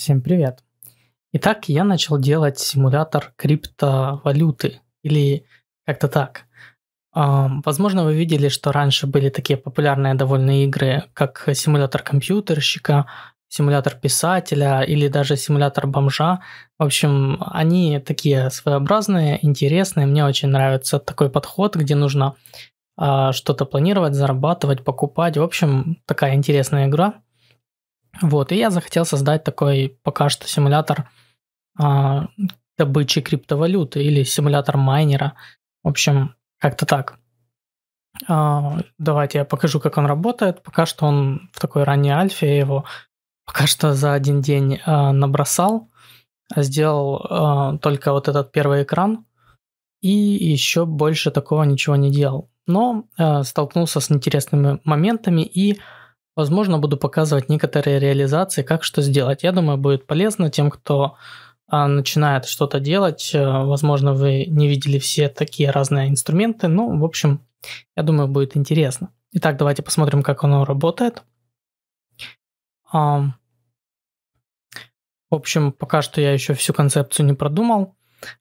Всем привет! Итак, я начал делать симулятор криптовалюты, или как-то так. А, возможно, вы видели, что раньше были такие популярные довольно игры, как симулятор компьютерщика, симулятор писателя или даже симулятор бомжа. В общем, они такие своеобразные, интересные. Мне очень нравится такой подход, где нужно а, что-то планировать, зарабатывать, покупать. В общем, такая интересная игра. Вот, и я захотел создать такой пока что симулятор а, добычи криптовалюты или симулятор майнера. В общем, как-то так. А, давайте я покажу, как он работает. Пока что он в такой ранней альфе, я его пока что за один день а, набросал. Сделал а, только вот этот первый экран и еще больше такого ничего не делал. Но а, столкнулся с интересными моментами и Возможно, буду показывать некоторые реализации, как что сделать. Я думаю, будет полезно тем, кто а, начинает что-то делать. Э, возможно, вы не видели все такие разные инструменты. Ну, в общем, я думаю, будет интересно. Итак, давайте посмотрим, как оно работает. В общем, пока что я еще всю концепцию не продумал,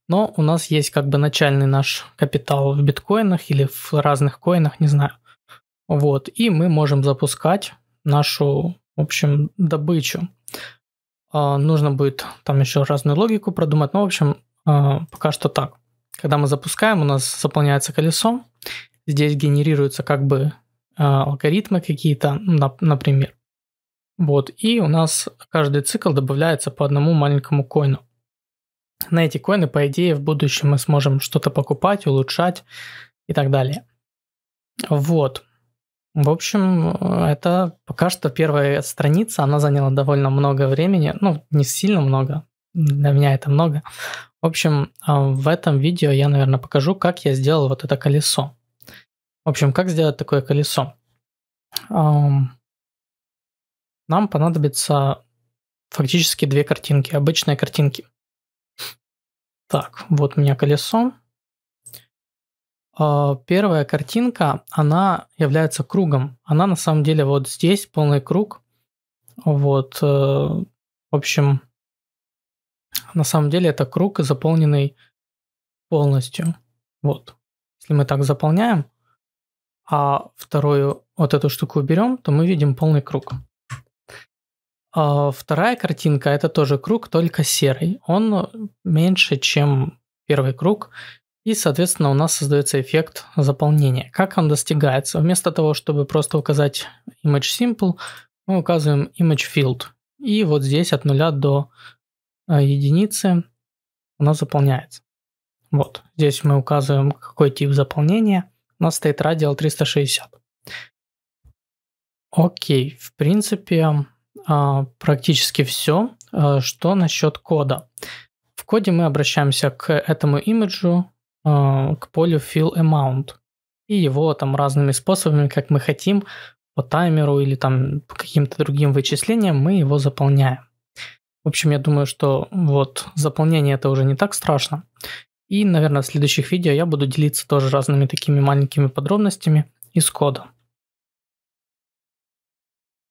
но у нас есть как бы начальный наш капитал в биткоинах или в разных коинах, не знаю. Вот, и мы можем запускать нашу, в общем, добычу. А, нужно будет там еще разную логику продумать, но, ну, в общем, а, пока что так. Когда мы запускаем, у нас заполняется колесо, здесь генерируются как бы а, алгоритмы какие-то, ну, на, например. Вот, и у нас каждый цикл добавляется по одному маленькому коину. На эти коины, по идее, в будущем мы сможем что-то покупать, улучшать и так далее. Вот. В общем, это пока что первая страница, она заняла довольно много времени, ну, не сильно много, для меня это много. В общем, а, в этом видео я, наверное, покажу, как я сделал вот это колесо. В общем, как сделать такое колесо? Нам понадобится фактически две картинки, обычные картинки. Так, вот у меня колесо. А, первая картинка, она является кругом. Она на самом деле вот здесь полный круг. Вот, э, в общем, на самом деле это круг, заполненный полностью. Вот, если мы так заполняем, а вторую вот эту штуку уберем, то мы видим полный круг. А вторая картинка это тоже круг, только серый. Он меньше, чем первый круг, и, соответственно, у нас создается эффект заполнения. Как он достигается? Вместо того, чтобы просто указать image simple, мы указываем image field. И вот здесь от 0 до э, единицы оно заполняется. Вот, здесь мы указываем, какой тип заполнения. У нас стоит радиал 360. Окей, в принципе, а, практически все. Э, что насчет кода? В коде мы обращаемся к этому имиджу а, к полю fill amount и его там разными способами, как мы хотим, по таймеру или там по каким-то другим вычислениям мы его заполняем. В общем, я думаю, что вот заполнение это уже не так страшно. И, наверное, в следующих видео я буду делиться тоже разными такими маленькими подробностями из кода.